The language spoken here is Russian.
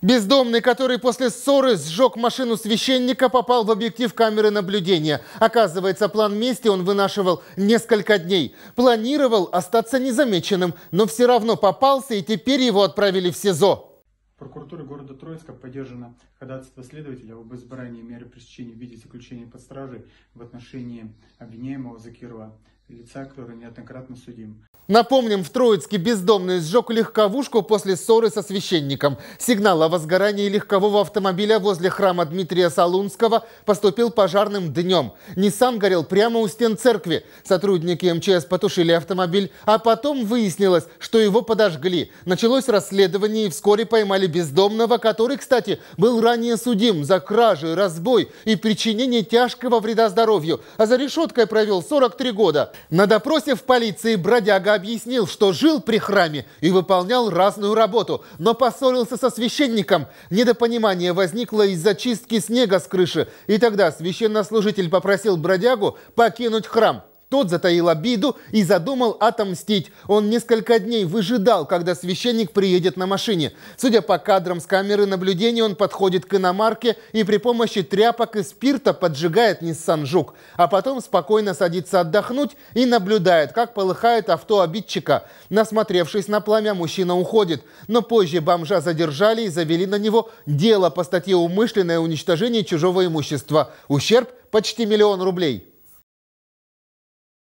Бездомный, который после ссоры сжег машину священника, попал в объектив камеры наблюдения. Оказывается, план мести он вынашивал несколько дней. Планировал остаться незамеченным, но все равно попался, и теперь его отправили в СИЗО. Прокуратура города Троицка поддержана ходатайство следователя об избрании меры пресечения в виде заключения под стражей в отношении обвиняемого Закирова лица, который неоднократно судим. Напомним, в Троицке бездомный сжег легковушку после ссоры со священником. Сигнал о возгорании легкового автомобиля возле храма Дмитрия Солунского поступил пожарным днем. Ниссан горел прямо у стен церкви. Сотрудники МЧС потушили автомобиль, а потом выяснилось, что его подожгли. Началось расследование и вскоре поймали бездомного, который, кстати, был ранее судим за кражи, разбой и причинение тяжкого вреда здоровью, а за решеткой провел 43 года. На допросе в полиции бродяга объяснил, что жил при храме и выполнял разную работу, но поссорился со священником. Недопонимание возникло из-за чистки снега с крыши, и тогда священнослужитель попросил бродягу покинуть храм. Тот затаил обиду и задумал отомстить. Он несколько дней выжидал, когда священник приедет на машине. Судя по кадрам с камеры наблюдения, он подходит к иномарке и при помощи тряпок и спирта поджигает Nissan Жук. А потом спокойно садится отдохнуть и наблюдает, как полыхает авто обидчика. Насмотревшись на пламя, мужчина уходит. Но позже бомжа задержали и завели на него дело по статье «Умышленное уничтожение чужого имущества». Ущерб почти миллион рублей.